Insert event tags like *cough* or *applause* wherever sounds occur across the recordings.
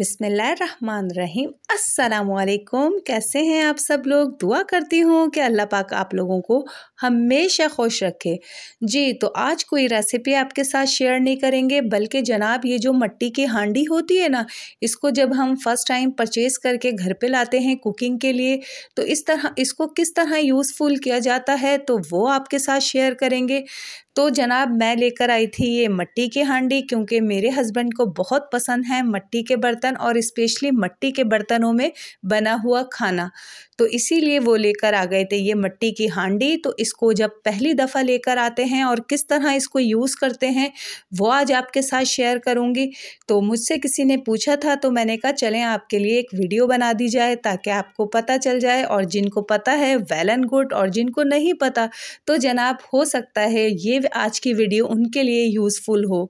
बिसमीम असलकुम कैसे हैं आप सब लोग दुआ करती हूँ कि अल्लाह पाक आप लोगों को हमेशा खुश रखे जी तो आज कोई रेसिपी आपके साथ शेयर नहीं करेंगे बल्कि जनाब ये जो मट्टी की हांडी होती है ना इसको जब हम फ़र्स्ट टाइम परचेज़ करके घर पे लाते हैं कुकिंग के लिए तो इस तरह इसको किस तरह यूज़फुल किया जाता है तो वो आपके साथ शेयर करेंगे तो जनाब मैं लेकर आई थी ये मट्टी की हांडी क्योंकि मेरे हस्बैंड को बहुत पसंद है मट्टी के बर्तन बर्तन और स्पेशली मट्टी के बर्तनों में बना हुआ खाना तो इसीलिए वो लेकर आ गए थे ये मट्टी की हांडी तो इसको जब पहली दफ़ा लेकर आते हैं और किस तरह इसको यूज़ करते हैं वो आज आपके साथ शेयर करूँगी तो मुझसे किसी ने पूछा था तो मैंने कहा चलें आपके लिए एक वीडियो बना दी जाए ताकि आपको पता चल जाए और जिनको पता है वेल एंड गुड और जिनको नहीं पता तो जनाब हो सकता है ये आज की वीडियो उनके लिए यूज़फुल हो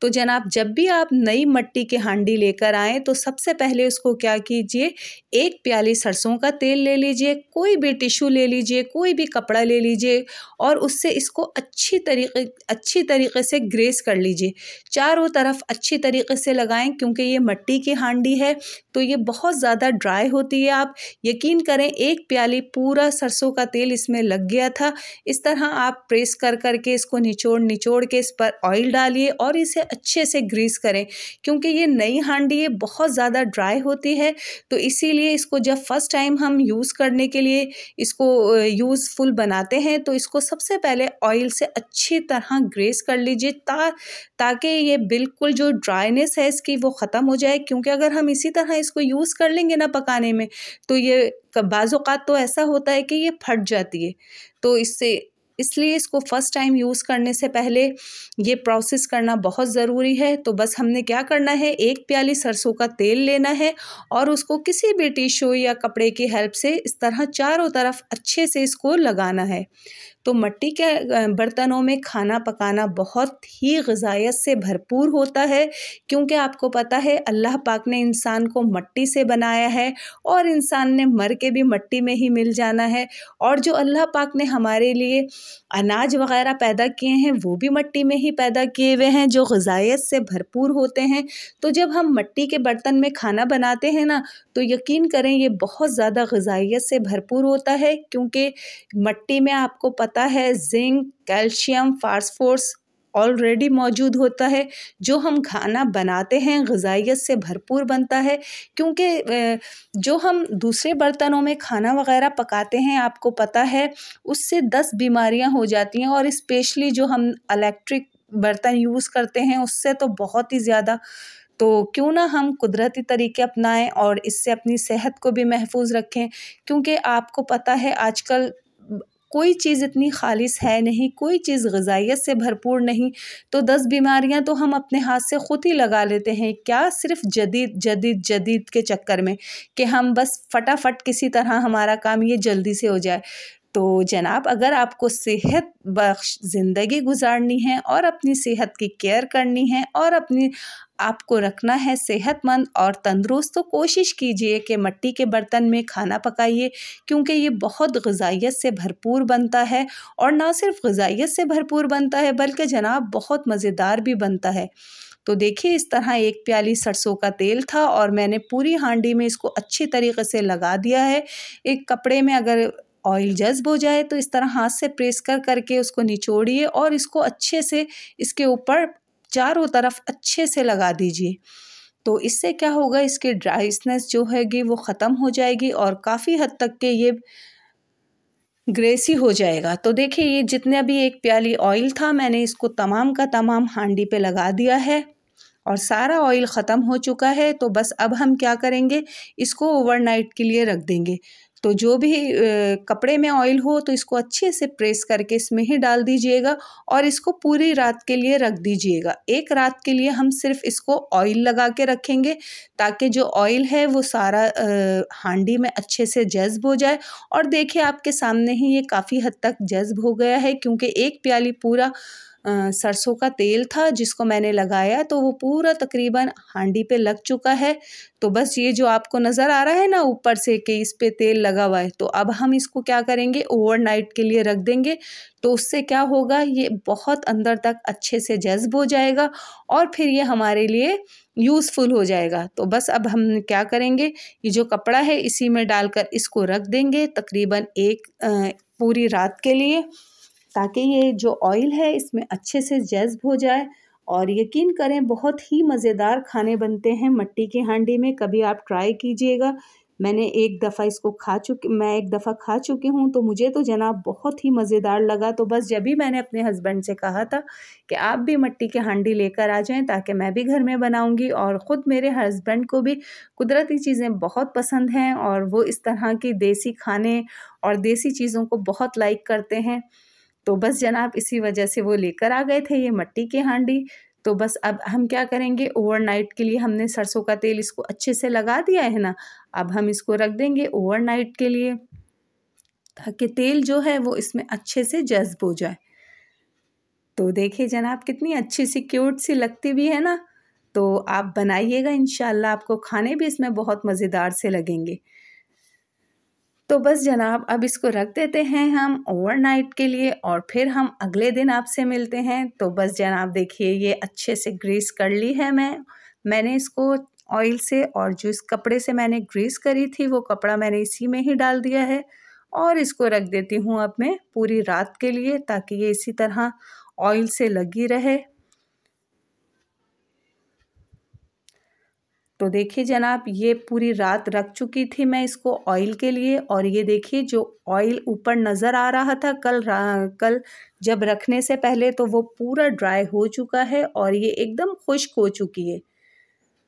तो जनाब जब भी आप नई मट्टी की हांडी लेकर आए बनाएं तो सबसे पहले उसको क्या कीजिए एक प्याली सरसों का तेल ले लीजिए कोई भी टिश्यू ले लीजिए कोई भी कपड़ा ले लीजिए और उससे इसको अच्छी तरीके अच्छी तरीके से ग्रेस कर लीजिए चारों तरफ अच्छी तरीके से लगाएं क्योंकि ये मट्टी की हांडी है तो ये बहुत ज़्यादा ड्राई होती है आप यकीन करें एक प्याली पूरा सरसों का तेल इसमें लग गया था इस तरह आप प्रेस कर करके इसको निचोड़ निचोड़ के इस पर ऑयल डालिए और इसे अच्छे से ग्रीस करें क्योंकि ये नई हांडी है बहुत ज़्यादा ड्राई होती है तो इसीलिए इसको जब फर्स्ट टाइम हम यूज़ करने के लिए इसको यूज़फुल बनाते हैं तो इसको सबसे पहले ऑयल से अच्छी तरह ग्रेस कर लीजिए ता ताकि ये बिल्कुल जो ड्राइनेस है इसकी वो ख़त्म हो जाए क्योंकि अगर हम इसी तरह इसको यूज़ कर लेंगे ना पकाने में तो ये बाज़ात तो ऐसा होता है कि ये फट जाती है तो इससे इसलिए इसको फ़र्स्ट टाइम यूज़ करने से पहले ये प्रोसेस करना बहुत ज़रूरी है तो बस हमने क्या करना है एक प्याली सरसों का तेल लेना है और उसको किसी भी टिश्यू या कपड़े की हेल्प से इस तरह चारों तरफ अच्छे से इसको लगाना है तो मट्टी के बर्तनों में खाना पकाना बहुत ही गजाइत से भरपूर होता है क्योंकि आपको पता है अल्लाह पाक ने इंसान को मट्टी से बनाया है और इंसान ने मर के भी मट्टी में ही मिल जाना है और जो अल्लाह पाक ने हमारे लिए अनाज वगैरह पैदा किए हैं वो भी मट्टी में ही पैदा किए हुए हैं जो गजाइत से भरपूर होते हैं तो जब हम मट्टी के बर्तन में खाना बनाते हैं ना तो यकीन करें ये बहुत ज़्यादा गजाइत से भरपूर होता है क्योंकि मट्टी में आपको आता है जिंक कैल्शियम फास्फोर्स ऑलरेडी मौजूद होता है जो हम खाना बनाते हैं गजाइत से भरपूर बनता है क्योंकि जो हम दूसरे बर्तनों में खाना वगैरह पकाते हैं आपको पता है उससे दस बीमारियां हो जाती हैं और इस्पेशली जो हम इलेक्ट्रिक बर्तन यूज़ करते हैं उससे तो बहुत ही ज़्यादा तो क्यों ना हम कुदरती तरीके अपनाएं और इससे अपनी सेहत को भी महफूज रखें क्योंकि आपको पता है आजकल कोई चीज़ इतनी खालिश है नहीं कोई चीज़ गजाइत से भरपूर नहीं तो दस बीमारियां तो हम अपने हाथ से ख़ुद ही लगा लेते हैं क्या सिर्फ जदीद जदीद जदीद के चक्कर में कि हम बस फटाफट किसी तरह हमारा काम ये जल्दी से हो जाए तो जनाब अगर आपको सेहत बख्श ज़िंदगी गुजारनी है और अपनी सेहत की केयर करनी है और अपनी आपको रखना है सेहतमंद और तंदुरुस्त तो कोशिश कीजिए कि मिट्टी के बर्तन में खाना पकाइए क्योंकि ये बहुत गजाइत से भरपूर बनता है और ना सिर्फ गजाइत से भरपूर बनता है बल्कि जनाब बहुत मज़ेदार भी बनता है तो देखिए इस तरह एक प्याली सरसों का तेल था और मैंने पूरी हांडी में इसको अच्छे तरीके से लगा दिया है एक कपड़े में अगर ऑयल जज्ब हो जाए तो इस तरह हाथ से प्रेस कर करके उसको निचोड़िए और इसको अच्छे से इसके ऊपर चारों तरफ अच्छे से लगा दीजिए तो इससे क्या होगा इसकी ड्राइसनेस जो हैगी वो ख़त्म हो जाएगी और काफ़ी हद तक के ये ग्रेसी हो जाएगा तो देखिए ये जितने भी एक प्याली ऑयल था मैंने इसको तमाम का तमाम हांडी पे लगा दिया है और सारा ऑयल ख़त्म हो चुका है तो बस अब हम क्या करेंगे इसको ओवरनाइट के लिए रख देंगे तो जो भी कपड़े में ऑयल हो तो इसको अच्छे से प्रेस करके इसमें ही डाल दीजिएगा और इसको पूरी रात के लिए रख दीजिएगा एक रात के लिए हम सिर्फ इसको ऑयल लगा के रखेंगे ताकि जो ऑयल है वो सारा हांडी में अच्छे से जज्ब हो जाए और देखिए आपके सामने ही ये काफ़ी हद तक जज्ब हो गया है क्योंकि एक प्याली पूरा सरसों का तेल था जिसको मैंने लगाया तो वो पूरा तकरीबन हांडी पे लग चुका है तो बस ये जो आपको नज़र आ रहा है ना ऊपर से कि इस पे तेल लगा हुआ है तो अब हम इसको क्या करेंगे ओवरनाइट के लिए रख देंगे तो उससे क्या होगा ये बहुत अंदर तक अच्छे से जज्ब हो जाएगा और फिर ये हमारे लिए यूज़फुल हो जाएगा तो बस अब हम क्या करेंगे ये जो कपड़ा है इसी में डालकर इसको रख देंगे तकरीबन एक पूरी रात के लिए ताकि ये जो ऑयल है इसमें अच्छे से जज्ब हो जाए और यकीन करें बहुत ही मज़ेदार खाने बनते हैं मट्टी की हांडी में कभी आप ट्राई कीजिएगा मैंने एक दफ़ा इसको खा चुकी मैं एक दफ़ा खा चुकी हूँ तो मुझे तो जनाब बहुत ही मज़ेदार लगा तो बस जब भी मैंने अपने हस्बैंड से कहा था कि आप भी मट्टी की हांडी लेकर आ जाएं ताकि मैं भी घर में बनाऊंगी और ख़ुद मेरे हस्बैंड को भी कुदरती चीज़ें बहुत पसंद हैं और वो इस तरह की देसी खाने और देसी चीज़ों को बहुत लाइक करते हैं तो बस जनाब इसी वजह से वो लेकर आ गए थे ये मट्टी की हांडी तो बस अब हम क्या करेंगे ओवरनाइट के लिए हमने सरसों का तेल इसको अच्छे से लगा दिया है ना अब हम इसको रख देंगे ओवरनाइट के लिए ताकि तेल जो है वो इसमें अच्छे से जज्ब हो जाए तो देखिए जनाब कितनी अच्छी सी क्यूट सी लगती भी है ना तो आप बनाइएगा इन आपको खाने भी इसमें बहुत मज़ेदार से लगेंगे तो बस जनाब अब इसको रख देते हैं हम ओवरनाइट के लिए और फिर हम अगले दिन आपसे मिलते हैं तो बस जनाब देखिए ये अच्छे से ग्रीस कर ली है मैं मैंने इसको ऑयल से और जो इस कपड़े से मैंने ग्रीस करी थी वो कपड़ा मैंने इसी में ही डाल दिया है और इसको रख देती हूँ अब मैं पूरी रात के लिए ताकि ये इसी तरह ऑयल से लगी रहे तो देखिए जनाब ये पूरी रात रख चुकी थी मैं इसको ऑयल के लिए और ये देखिए जो ऑयल ऊपर नज़र आ रहा था कल कल जब रखने से पहले तो वो पूरा ड्राई हो चुका है और ये एकदम खुश्क हो चुकी है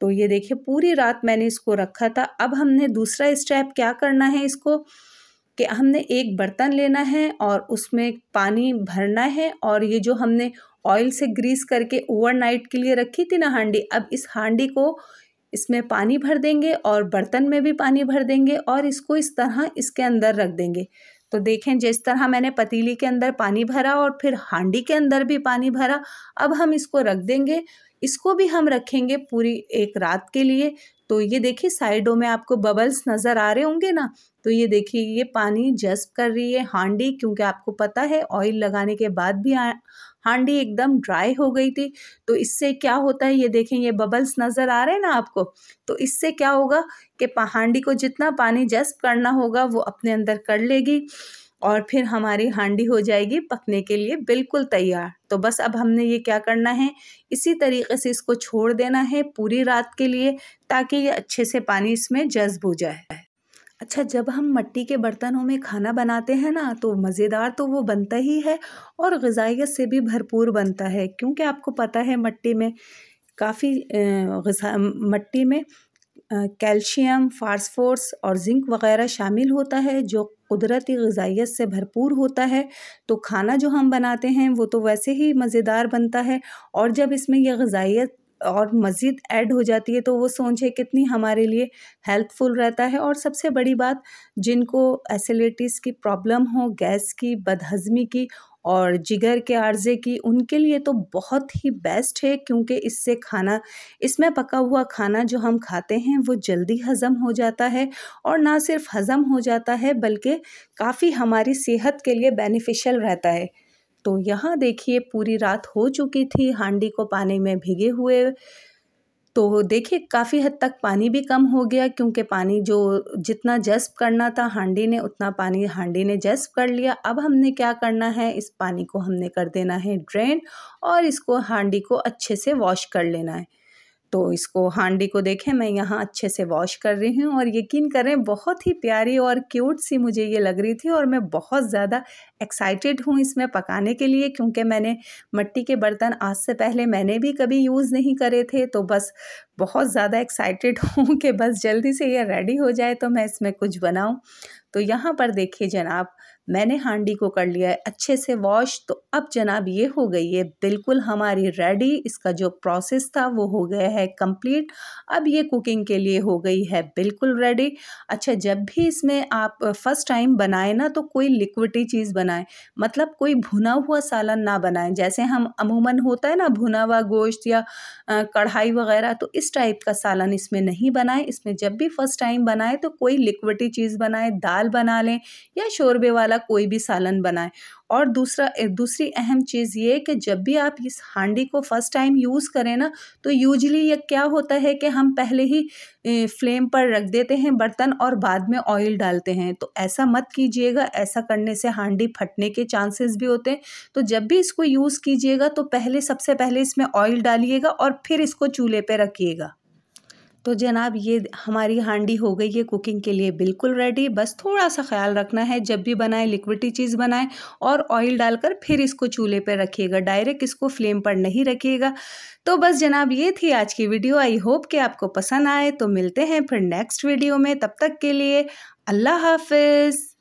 तो ये देखिए पूरी रात मैंने इसको रखा था अब हमने दूसरा स्टेप क्या करना है इसको कि हमने एक बर्तन लेना है और उसमें पानी भरना है और ये जो हमने ऑयल से ग्रीस करके ओवरनाइट के लिए रखी थी ना हांडी अब इस हांडी को इसमें पानी भर देंगे और बर्तन में भी पानी भर देंगे और इसको इस तरह इसके अंदर रख देंगे तो देखें जिस तरह मैंने पतीली के अंदर पानी भरा और फिर हांडी के अंदर भी पानी भरा अब हम इसको रख देंगे इसको भी हम रखेंगे पूरी एक रात के लिए तो ये देखिए साइडों में आपको बबल्स नज़र आ रहे होंगे ना तो ये देखिए ये पानी जस्प कर रही है हांडी क्योंकि आपको पता है ऑयल लगाने के बाद भी हांडी एकदम ड्राई हो गई थी तो इससे क्या होता है ये देखें ये बबल्स नज़र आ रहे हैं ना आपको तो इससे क्या होगा कि हांडी को जितना पानी जस्प करना होगा वो अपने अंदर कर लेगी और फिर हमारी हांडी हो जाएगी पकने के लिए बिल्कुल तैयार तो बस अब हमने ये क्या करना है इसी तरीके से इसको छोड़ देना है पूरी रात के लिए ताकि ये अच्छे से पानी इसमें जज्ब हो जाए अच्छा जब हम मट्टी के बर्तनों में खाना बनाते हैं ना तो मज़ेदार तो वो बनता ही है और गजाइत से भी भरपूर बनता है क्योंकि आपको पता है मट्टी में काफ़ी मट्टी में कैल्शियम फास्फोर्स और जिंक वगैरह शामिल होता है जो कुदरती गजाइत से भरपूर होता है तो खाना जो हम बनाते हैं वो तो वैसे ही मज़ेदार बनता है और जब इसमें यह गजाइत और मज़ीद ऐड हो जाती है तो वो सोचे कितनी हमारे लिए हेल्पफुल रहता है और सबसे बड़ी बात जिनको एसिलिटीज़ की प्रॉब्लम हो गैस की बदहज़मी की और जिगर के अर्ज़े की उनके लिए तो बहुत ही बेस्ट है क्योंकि इससे खाना इसमें पका हुआ खाना जो हम खाते हैं वो जल्दी हज़म हो जाता है और ना सिर्फ हज़म हो जाता है बल्कि काफ़ी हमारी सेहत के लिए बेनिफिशियल रहता है तो यहाँ देखिए पूरी रात हो चुकी थी हांडी को पानी में भिगे हुए तो देखिए काफ़ी हद तक पानी भी कम हो गया क्योंकि पानी जो जितना जस्प करना था हांडी ने उतना पानी हांडी ने जस्प कर लिया अब हमने क्या करना है इस पानी को हमने कर देना है ड्रेन और इसको हांडी को अच्छे से वॉश कर लेना है तो इसको हांडी को देखें मैं यहाँ अच्छे से वॉश कर रही हूँ और यकीन करें बहुत ही प्यारी और क्यूट सी मुझे ये लग रही थी और मैं बहुत ज़्यादा एक्साइटेड हूँ इसमें पकाने के लिए क्योंकि मैंने मिट्टी के बर्तन आज से पहले मैंने भी कभी यूज़ नहीं करे थे तो बस बहुत ज़्यादा एक्साइटेड *laughs* हूँ कि बस जल्दी से ये रेडी हो जाए तो मैं इसमें कुछ बनाऊँ तो यहाँ पर देखिए जनाब मैंने हांडी को कर लिया है अच्छे से वॉश तो अब जनाब ये हो गई है बिल्कुल हमारी रेडी इसका जो प्रोसेस था वो हो गया है कंप्लीट अब ये कुकिंग के लिए हो गई है बिल्कुल रेडी अच्छा जब भी इसमें आप फर्स्ट टाइम बनाएं ना तो कोई लिक्विडी चीज़ बनाएं मतलब कोई भुना हुआ सालन ना बनाएं जैसे हम अमूमन होता है ना भुना हुआ गोश्त या कढ़ाई वगैरह तो इस इस टाइप का सालन इसमें नहीं बनाएं इसमें जब भी फर्स्ट टाइम बनाएं तो कोई लिक्विडी चीज़ बनाएं दाल बना लें या शोरबे वाला कोई भी सालन बनाएं और दूसरा दूसरी अहम चीज़ ये कि जब भी आप इस हांडी को फ़र्स्ट टाइम यूज़ करें ना तो यूजली ये क्या होता है कि हम पहले ही फ्लेम पर रख देते हैं बर्तन और बाद में ऑयल डालते हैं तो ऐसा मत कीजिएगा ऐसा करने से हांडी फटने के चांसेस भी होते हैं तो जब भी इसको यूज़ कीजिएगा तो पहले सबसे पहले इसमें ऑयल डालिएगा और फिर इसको चूल्हे पर रखिएगा तो जनाब ये हमारी हांडी हो गई है कुकिंग के लिए बिल्कुल रेडी बस थोड़ा सा ख्याल रखना है जब भी बनाएं लिक्विडी चीज़ बनाएं और ऑयल डालकर फिर इसको चूल्हे पर रखिएगा डायरेक्ट इसको फ्लेम पर नहीं रखिएगा तो बस जनाब ये थी आज की वीडियो आई होप कि आपको पसंद आए तो मिलते हैं फिर नेक्स्ट वीडियो में तब तक के लिए अल्लाह हाफिज़